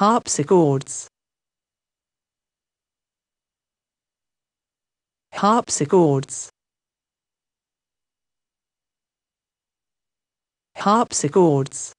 harpsichords harpsichords harpsichords